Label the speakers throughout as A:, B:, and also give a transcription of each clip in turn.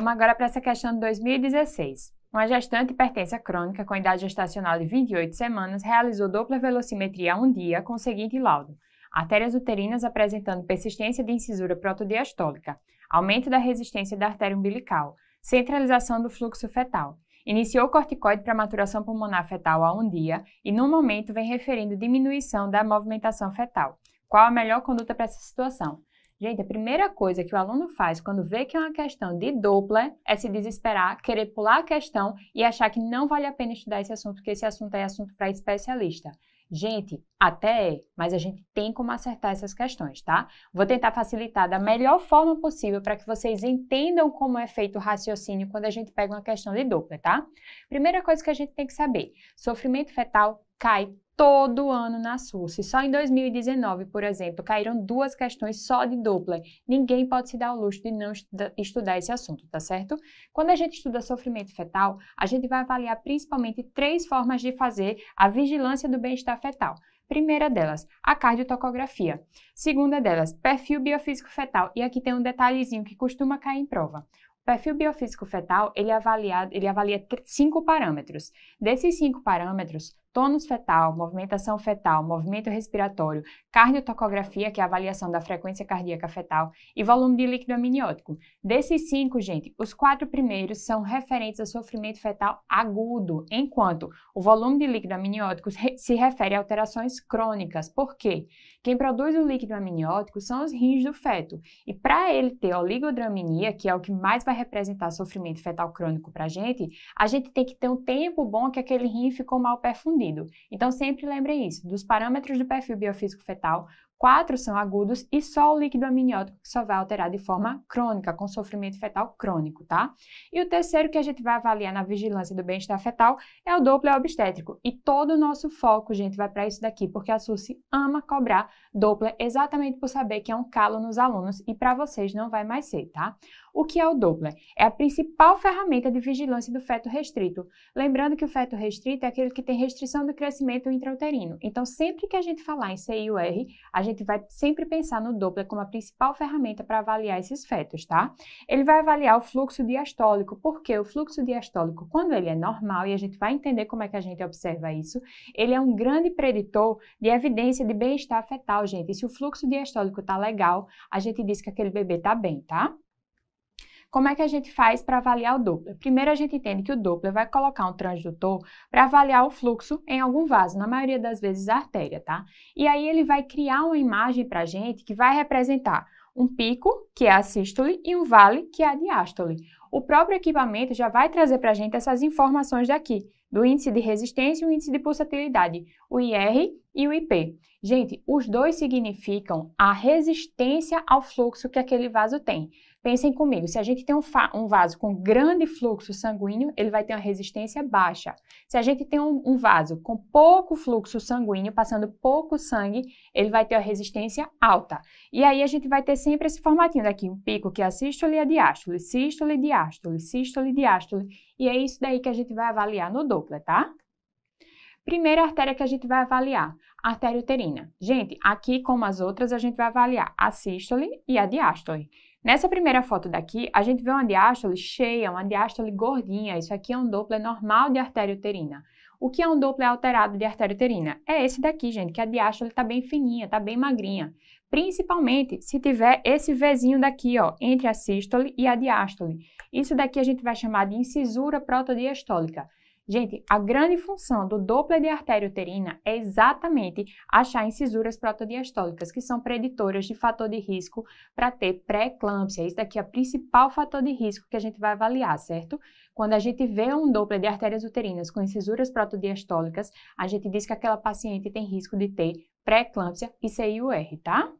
A: Vamos agora para essa questão de 2016. Uma gestante hipertensa crônica com idade gestacional de 28 semanas realizou dupla velocimetria a um dia com o seguinte laudo. Artérias uterinas apresentando persistência de incisura protodiastólica, aumento da resistência da artéria umbilical, centralização do fluxo fetal. Iniciou corticoide para maturação pulmonar fetal a um dia e, no momento, vem referindo diminuição da movimentação fetal. Qual a melhor conduta para essa situação? Gente, a primeira coisa que o aluno faz quando vê que é uma questão de dupla é se desesperar, querer pular a questão e achar que não vale a pena estudar esse assunto, porque esse assunto é assunto para especialista. Gente, até é, mas a gente tem como acertar essas questões, tá? Vou tentar facilitar da melhor forma possível para que vocês entendam como é feito o raciocínio quando a gente pega uma questão de dupla, tá? Primeira coisa que a gente tem que saber: sofrimento fetal cai todo ano na SUS. Só em 2019, por exemplo, caíram duas questões só de Doppler. Ninguém pode se dar o luxo de não estudar esse assunto, tá certo? Quando a gente estuda sofrimento fetal, a gente vai avaliar principalmente três formas de fazer a vigilância do bem-estar fetal. Primeira delas, a cardiotocografia. Segunda delas, perfil biofísico fetal. E aqui tem um detalhezinho que costuma cair em prova. O perfil biofísico fetal, ele é avalia, ele avalia cinco parâmetros. Desses cinco parâmetros, tônus fetal, movimentação fetal, movimento respiratório, cardiotocografia, que é a avaliação da frequência cardíaca fetal, e volume de líquido amniótico. Desses cinco, gente, os quatro primeiros são referentes a sofrimento fetal agudo, enquanto o volume de líquido amniótico se refere a alterações crônicas. Por quê? Quem produz o líquido amniótico são os rins do feto. E para ele ter oligodraminia, que é o que mais vai representar sofrimento fetal crônico para a gente, a gente tem que ter um tempo bom que aquele rim ficou mal perfundido. Então sempre lembrem isso, dos parâmetros do perfil biofísico fetal, quatro são agudos e só o líquido amniótico que só vai alterar de forma crônica, com sofrimento fetal crônico, tá? E o terceiro que a gente vai avaliar na vigilância do bem-estar fetal é o Doppler obstétrico. E todo o nosso foco, gente, vai para isso daqui, porque a SUS ama cobrar Doppler exatamente por saber que é um calo nos alunos e para vocês não vai mais ser, tá? O que é o Doppler? É a principal ferramenta de vigilância do feto restrito. Lembrando que o feto restrito é aquele que tem restrição do crescimento intrauterino. Então, sempre que a gente falar em CIUR, a gente vai sempre pensar no Doppler como a principal ferramenta para avaliar esses fetos, tá? Ele vai avaliar o fluxo diastólico, porque o fluxo diastólico, quando ele é normal, e a gente vai entender como é que a gente observa isso, ele é um grande preditor de evidência de bem-estar fetal, gente. E se o fluxo diastólico tá legal, a gente diz que aquele bebê tá bem, tá? Como é que a gente faz para avaliar o Doppler? Primeiro, a gente entende que o Doppler vai colocar um transdutor para avaliar o fluxo em algum vaso, na maioria das vezes a artéria, tá? E aí ele vai criar uma imagem para a gente que vai representar um pico, que é a sístole, e um vale, que é a diástole. O próprio equipamento já vai trazer para a gente essas informações daqui, do índice de resistência e o índice de pulsatilidade, o IR e o IP. Gente, os dois significam a resistência ao fluxo que aquele vaso tem. Pensem comigo, se a gente tem um, um vaso com grande fluxo sanguíneo, ele vai ter uma resistência baixa. Se a gente tem um, um vaso com pouco fluxo sanguíneo, passando pouco sangue, ele vai ter uma resistência alta. E aí a gente vai ter sempre esse formatinho daqui, um pico que é a sístole e a diástole, sístole e diástole, sístole e diástole. E é isso daí que a gente vai avaliar no Doppler, tá? Primeira artéria que a gente vai avaliar. Arteriuterina. uterina. Gente, aqui, como as outras, a gente vai avaliar a sístole e a diástole. Nessa primeira foto daqui, a gente vê uma diástole cheia, uma diástole gordinha. Isso aqui é um Doppler normal de arteriuterina. O que é um Doppler alterado de arteriuterina? É esse daqui, gente, que a diástole está bem fininha, está bem magrinha. Principalmente se tiver esse Vzinho daqui, ó, entre a sístole e a diástole. Isso daqui a gente vai chamar de incisura protodiastólica. Gente, a grande função do Doppler de artéria uterina é exatamente achar incisuras protodiastólicas, que são preditoras de fator de risco para ter pré-eclâmpsia. Isso daqui é o principal fator de risco que a gente vai avaliar, certo? Quando a gente vê um Doppler de artérias uterinas com incisuras protodiastólicas, a gente diz que aquela paciente tem risco de ter pré-eclâmpsia e CIUR, tá?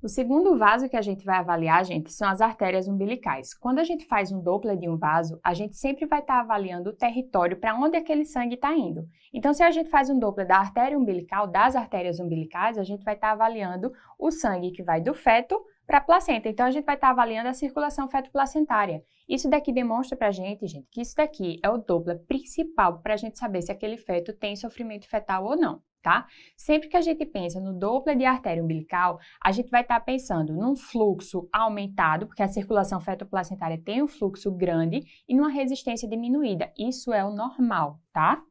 A: O segundo vaso que a gente vai avaliar, gente, são as artérias umbilicais. Quando a gente faz um Doppler de um vaso, a gente sempre vai estar tá avaliando o território para onde aquele sangue está indo. Então, se a gente faz um Doppler da artéria umbilical, das artérias umbilicais, a gente vai estar tá avaliando o sangue que vai do feto para a placenta. Então, a gente vai estar tá avaliando a circulação feto-placentária. Isso daqui demonstra para a gente, gente, que isso daqui é o Doppler principal para a gente saber se aquele feto tem sofrimento fetal ou não tá? Sempre que a gente pensa no Doppler de artéria umbilical, a gente vai estar tá pensando num fluxo aumentado, porque a circulação fetoplacentária tem um fluxo grande, e numa resistência diminuída. Isso é o normal, tá?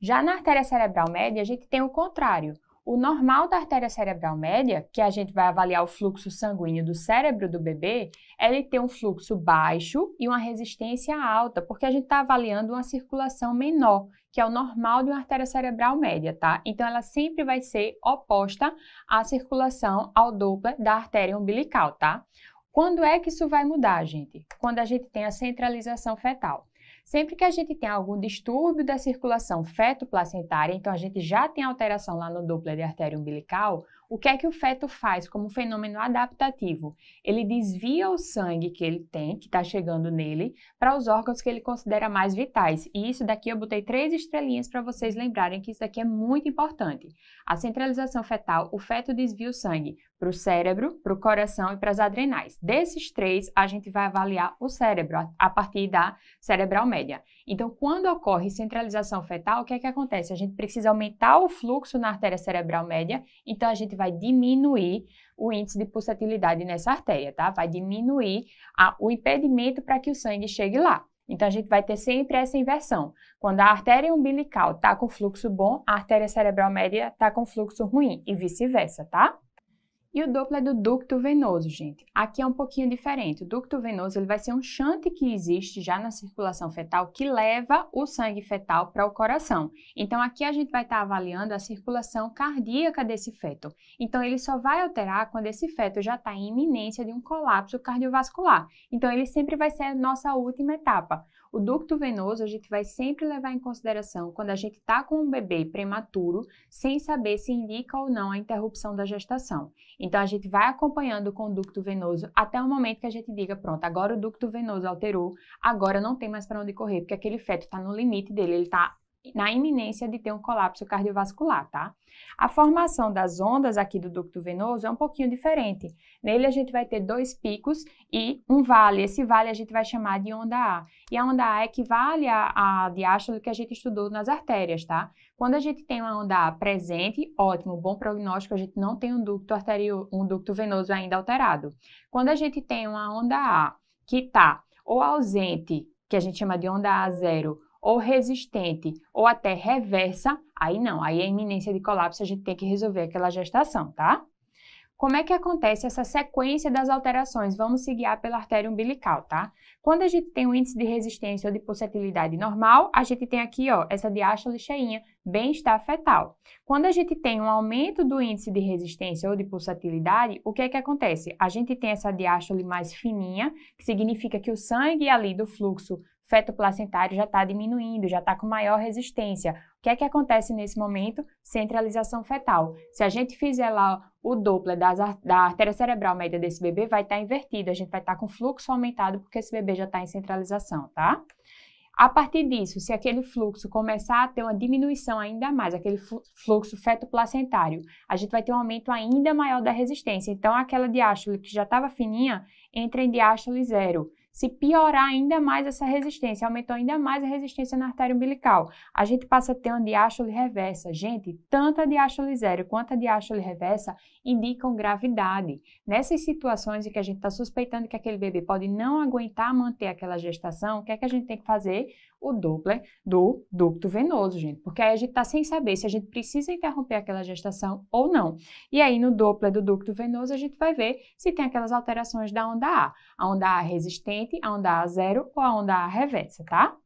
A: Já na artéria cerebral média, a gente tem o contrário. O normal da artéria cerebral média, que a gente vai avaliar o fluxo sanguíneo do cérebro do bebê, é ele ter um fluxo baixo e uma resistência alta, porque a gente está avaliando uma circulação menor que é o normal de uma artéria cerebral média, tá? Então ela sempre vai ser oposta à circulação ao dupla da artéria umbilical, tá? Quando é que isso vai mudar, gente? Quando a gente tem a centralização fetal. Sempre que a gente tem algum distúrbio da circulação feto-placentária, então a gente já tem alteração lá no Doppler de artéria umbilical, o que é que o feto faz como fenômeno adaptativo? Ele desvia o sangue que ele tem, que está chegando nele, para os órgãos que ele considera mais vitais. E isso daqui eu botei três estrelinhas para vocês lembrarem que isso daqui é muito importante. A centralização fetal, o feto desvia o sangue para o cérebro, para o coração e para as adrenais. Desses três, a gente vai avaliar o cérebro a partir da cerebral média. Então, quando ocorre centralização fetal, o que é que acontece? A gente precisa aumentar o fluxo na artéria cerebral média, então a gente vai diminuir o índice de pulsatilidade nessa artéria, tá? Vai diminuir a, o impedimento para que o sangue chegue lá. Então, a gente vai ter sempre essa inversão. Quando a artéria umbilical está com fluxo bom, a artéria cerebral média está com fluxo ruim e vice-versa, tá? E o Doppler é do ducto venoso, gente. Aqui é um pouquinho diferente. O ducto venoso ele vai ser um chante que existe já na circulação fetal que leva o sangue fetal para o coração. Então aqui a gente vai estar tá avaliando a circulação cardíaca desse feto. Então ele só vai alterar quando esse feto já está em iminência de um colapso cardiovascular. Então ele sempre vai ser a nossa última etapa. O ducto venoso a gente vai sempre levar em consideração quando a gente está com um bebê prematuro, sem saber se indica ou não a interrupção da gestação. Então a gente vai acompanhando com o ducto venoso até o momento que a gente diga, pronto, agora o ducto venoso alterou, agora não tem mais para onde correr, porque aquele feto está no limite dele, ele está na iminência de ter um colapso cardiovascular, tá? A formação das ondas aqui do ducto venoso é um pouquinho diferente. Nele a gente vai ter dois picos e um vale. Esse vale a gente vai chamar de onda A. E a onda A equivale à, à diástole que a gente estudou nas artérias, tá? Quando a gente tem uma onda A presente, ótimo, bom prognóstico, a gente não tem um ducto arterio, um ducto venoso ainda alterado. Quando a gente tem uma onda A que tá ou ausente, que a gente chama de onda A zero, ou resistente ou até reversa, aí não, aí a é iminência de colapso a gente tem que resolver aquela gestação, tá? Como é que acontece essa sequência das alterações? Vamos se guiar pela artéria umbilical, tá? Quando a gente tem um índice de resistência ou de pulsatilidade normal, a gente tem aqui, ó, essa diástole cheinha, bem-estar fetal. Quando a gente tem um aumento do índice de resistência ou de pulsatilidade, o que é que acontece? A gente tem essa diástole mais fininha, que significa que o sangue ali do fluxo feto placentário já está diminuindo, já está com maior resistência. O que é que acontece nesse momento? Centralização fetal. Se a gente fizer lá o Doppler das, da artéria cerebral média desse bebê, vai estar tá invertido, a gente vai estar tá com fluxo aumentado porque esse bebê já está em centralização, tá? A partir disso, se aquele fluxo começar a ter uma diminuição ainda mais, aquele fluxo feto-placentário, a gente vai ter um aumento ainda maior da resistência. Então, aquela diástole que já estava fininha entra em diástole zero se piorar ainda mais essa resistência, aumentou ainda mais a resistência na artéria umbilical, a gente passa a ter uma diástole reversa. Gente, tanto a diástole zero quanto a diástole reversa indicam gravidade. Nessas situações em que a gente está suspeitando que aquele bebê pode não aguentar manter aquela gestação, o que é que a gente tem que fazer? o Doppler do ducto venoso, gente, porque aí a gente está sem saber se a gente precisa interromper aquela gestação ou não. E aí no Doppler do ducto venoso a gente vai ver se tem aquelas alterações da onda A, a onda A resistente, a onda A zero ou a onda A reversa, tá?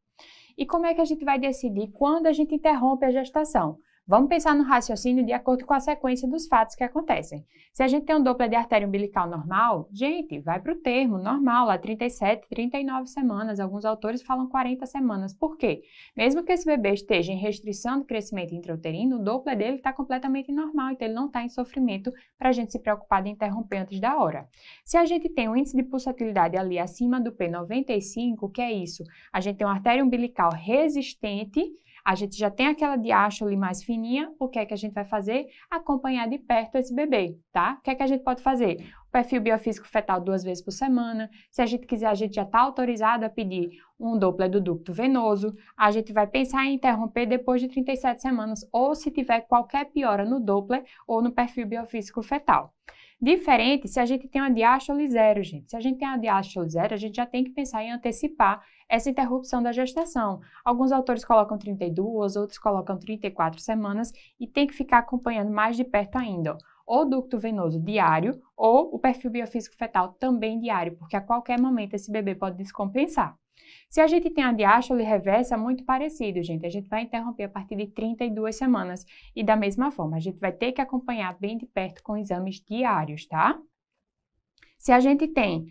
A: E como é que a gente vai decidir quando a gente interrompe a gestação? Vamos pensar no raciocínio de acordo com a sequência dos fatos que acontecem. Se a gente tem um dupla de artéria umbilical normal, gente, vai para o termo normal, lá 37, 39 semanas. Alguns autores falam 40 semanas. Por quê? Mesmo que esse bebê esteja em restrição de crescimento intrauterino, o dupla dele está completamente normal, então ele não está em sofrimento para a gente se preocupar de interromper antes da hora. Se a gente tem um índice de pulsatilidade ali acima do P95, o que é isso? A gente tem uma artéria umbilical resistente a gente já tem aquela diástole mais fininha, o que é que a gente vai fazer? Acompanhar de perto esse bebê, tá? O que é que a gente pode fazer? O perfil biofísico fetal duas vezes por semana. Se a gente quiser, a gente já está autorizado a pedir um Doppler do ducto venoso. A gente vai pensar em interromper depois de 37 semanas ou se tiver qualquer piora no Doppler ou no perfil biofísico fetal. Diferente se a gente tem uma diástole zero, gente. Se a gente tem uma diástole zero, a gente já tem que pensar em antecipar essa interrupção da gestação. Alguns autores colocam 32, outros colocam 34 semanas e tem que ficar acompanhando mais de perto ainda. Ó, ou ducto venoso diário ou o perfil biofísico fetal também diário, porque a qualquer momento esse bebê pode descompensar. Se a gente tem a diástole reversa, muito parecido, gente. A gente vai interromper a partir de 32 semanas e da mesma forma, a gente vai ter que acompanhar bem de perto com exames diários, tá? Se a gente tem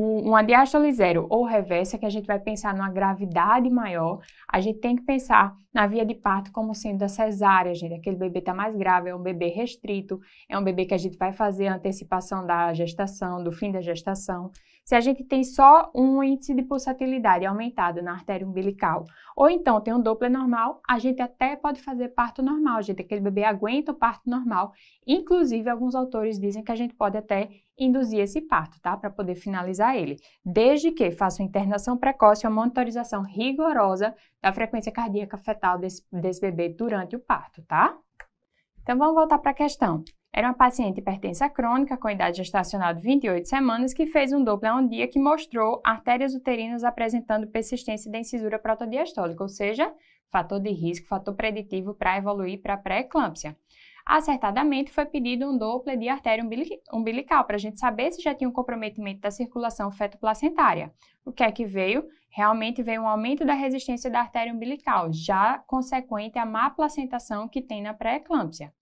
A: uma diástole zero ou reversa, que a gente vai pensar numa gravidade maior, a gente tem que pensar na via de parto como sendo a cesárea, gente. Aquele bebê está mais grave, é um bebê restrito, é um bebê que a gente vai fazer a antecipação da gestação, do fim da gestação. Se a gente tem só um índice de pulsatilidade aumentado na artéria umbilical, ou então tem um Doppler normal, a gente até pode fazer parto normal, gente. Aquele bebê aguenta o parto normal. Inclusive, alguns autores dizem que a gente pode até induzir esse parto, tá? Para poder finalizar ele. Desde que faça internação precoce uma monitorização rigorosa da frequência cardíaca fetal desse, desse bebê durante o parto, tá? Então vamos voltar para a questão. Era uma paciente hipertensa crônica com idade gestacional de 28 semanas que fez um Doppler um dia que mostrou artérias uterinas apresentando persistência da incisura protodiastólica, ou seja, fator de risco, fator preditivo para evoluir para pré-eclâmpsia. Acertadamente foi pedido um Doppler de artéria umbilical para a gente saber se já tinha um comprometimento da circulação fetoplacentária. O que é que veio? Realmente veio um aumento da resistência da artéria umbilical, já consequente à má placentação que tem na pré-eclâmpsia.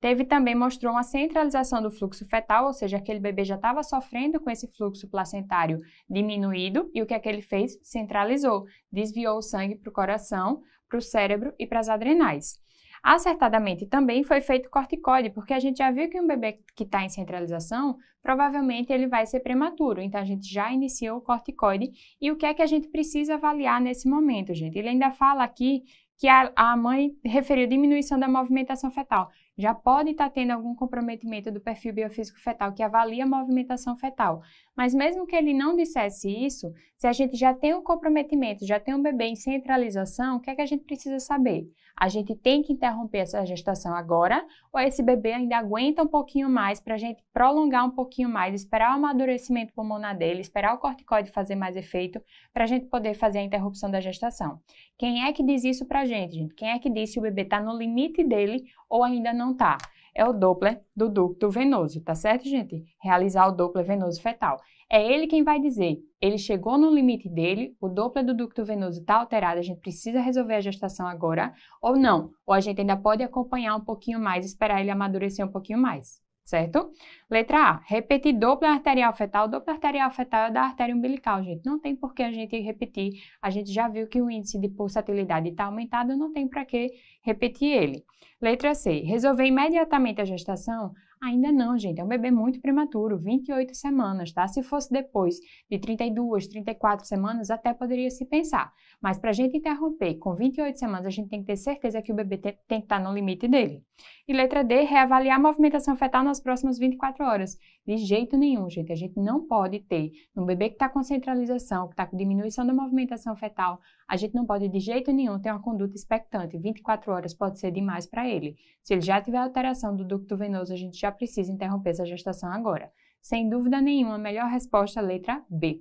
A: Teve também, mostrou uma centralização do fluxo fetal, ou seja, aquele bebê já estava sofrendo com esse fluxo placentário diminuído, e o que é que ele fez? Centralizou, desviou o sangue para o coração, para o cérebro e para as adrenais. Acertadamente também foi feito corticóide, porque a gente já viu que um bebê que está em centralização, provavelmente ele vai ser prematuro, então a gente já iniciou o corticóide. E o que é que a gente precisa avaliar nesse momento, gente? Ele ainda fala aqui que a, a mãe referiu diminuição da movimentação fetal já pode estar tá tendo algum comprometimento do perfil biofísico fetal que avalia a movimentação fetal. Mas mesmo que ele não dissesse isso, se a gente já tem um comprometimento, já tem um bebê em centralização, o que é que a gente precisa saber? A gente tem que interromper essa gestação agora ou esse bebê ainda aguenta um pouquinho mais para a gente prolongar um pouquinho mais, esperar o amadurecimento pulmonar dele, esperar o corticoide fazer mais efeito para a gente poder fazer a interrupção da gestação. Quem é que diz isso para a gente? Quem é que diz se o bebê está no limite dele ou ainda não não tá? É o Doppler do ducto venoso, tá certo, gente? Realizar o Doppler venoso fetal. É ele quem vai dizer, ele chegou no limite dele, o Doppler do ducto venoso está alterado, a gente precisa resolver a gestação agora, ou não. Ou a gente ainda pode acompanhar um pouquinho mais, esperar ele amadurecer um pouquinho mais certo? Letra A, repetir dupla arterial fetal. Dupla arterial fetal é da artéria umbilical, gente. Não tem por que a gente repetir. A gente já viu que o índice de pulsatilidade está aumentado, não tem para que repetir ele. Letra C, resolver imediatamente a gestação Ainda não, gente, é um bebê muito prematuro, 28 semanas, tá? Se fosse depois de 32, 34 semanas, até poderia se pensar. Mas para a gente interromper com 28 semanas, a gente tem que ter certeza que o bebê tem, tem que estar tá no limite dele. E letra D, reavaliar a movimentação fetal nas próximas 24 horas. De jeito nenhum, gente, a gente não pode ter, um bebê que está com centralização, que está com diminuição da movimentação fetal, a gente não pode de jeito nenhum ter uma conduta expectante. 24 horas pode ser demais para ele. Se ele já tiver alteração do ducto venoso, a gente já precisa interromper essa gestação agora. Sem dúvida nenhuma, a melhor resposta é a letra B.